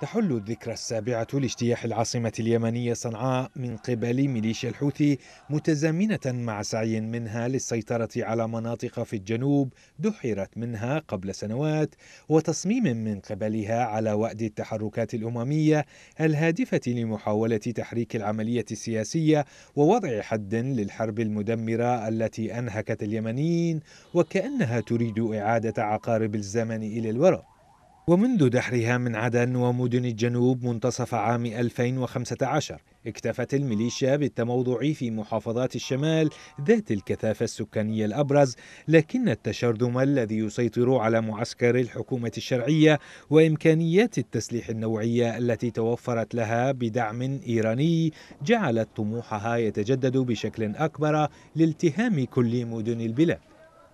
تحل الذكرى السابعة لاجتياح العاصمة اليمنية صنعاء من قبل ميليشيا الحوثي متزامنة مع سعي منها للسيطرة على مناطق في الجنوب دحرت منها قبل سنوات وتصميم من قبلها على وأد التحركات الأممية الهادفة لمحاولة تحريك العملية السياسية ووضع حد للحرب المدمرة التي أنهكت اليمنيين وكأنها تريد إعادة عقارب الزمن إلى الوراء ومنذ دحرها من عدن ومدن الجنوب منتصف عام 2015 اكتفت الميليشيا بالتموضع في محافظات الشمال ذات الكثافة السكانية الأبرز لكن التشرذم الذي يسيطر على معسكر الحكومة الشرعية وإمكانيات التسليح النوعية التي توفرت لها بدعم إيراني جعلت طموحها يتجدد بشكل أكبر لالتهام كل مدن البلاد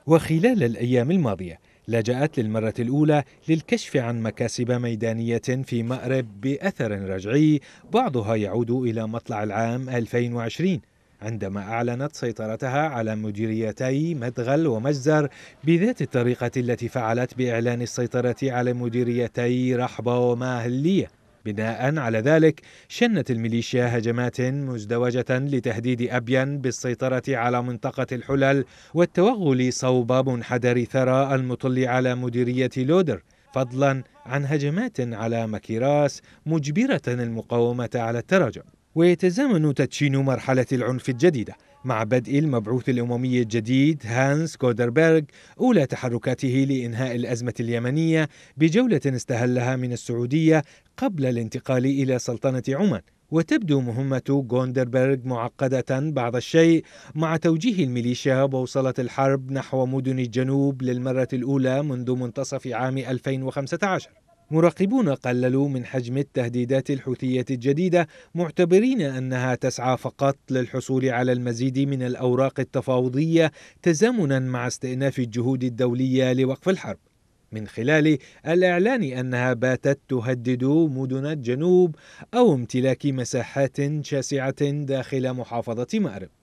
وخلال الأيام الماضية لجأت للمرة الأولى للكشف عن مكاسب ميدانية في مأرب بأثر رجعي بعضها يعود إلى مطلع العام 2020 عندما أعلنت سيطرتها على مديريتي مدغل ومجزر بذات الطريقة التي فعلت بإعلان السيطرة على مديريتي رحبة وماهلية بناء على ذلك شنت الميليشيا هجمات مزدوجة لتهديد أبين بالسيطرة على منطقة الحلل والتوغل صوب منحدر ثرى المطل على مديرية لودر فضلا عن هجمات على مكيراس مجبرة المقاومة على التراجع ويتزامن تدشين مرحلة العنف الجديدة مع بدء المبعوث الأممي الجديد هانس كودربرغ أولى تحركاته لإنهاء الأزمة اليمنية بجولة استهلها من السعودية قبل الانتقال إلى سلطنة عمان وتبدو مهمة جوندربرغ معقدة بعض الشيء مع توجيه الميليشيا بوصلة الحرب نحو مدن الجنوب للمرة الأولى منذ منتصف عام 2015 مراقبون قللوا من حجم التهديدات الحوثية الجديدة معتبرين أنها تسعى فقط للحصول على المزيد من الأوراق التفاوضية تزامنا مع استئناف الجهود الدولية لوقف الحرب من خلال الإعلان أنها باتت تهدد مدن الجنوب أو امتلاك مساحات شاسعة داخل محافظة مأرب